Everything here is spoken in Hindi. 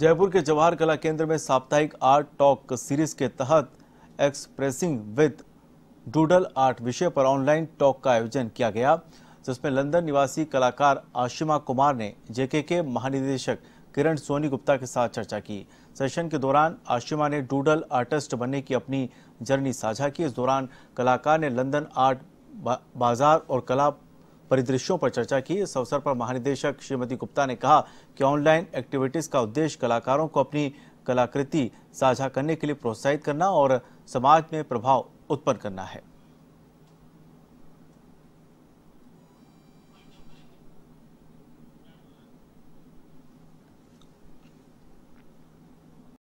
जयपुर के जवाहर कला केंद्र में साप्ताहिक आर्ट टॉक सीरीज के तहत एक्सप्रेसिंग विद डूडल आर्ट विषय पर ऑनलाइन टॉक का आयोजन किया गया जिसमें लंदन निवासी कलाकार आशिमा कुमार ने जेके के महानिदेशक किरण सोनी गुप्ता के साथ चर्चा की सेशन के दौरान आशिमा ने डूडल आर्टिस्ट बनने की अपनी जर्नी साझा की इस दौरान कलाकार ने लंदन आर्ट बाजार और कला परिदृश्यों पर चर्चा की इस अवसर पर महानिदेशक श्रीमती गुप्ता ने कहा कि ऑनलाइन एक्टिविटीज का उद्देश्य कलाकारों को अपनी कलाकृति साझा करने के लिए प्रोत्साहित करना और समाज में प्रभाव उत्पन्न करना है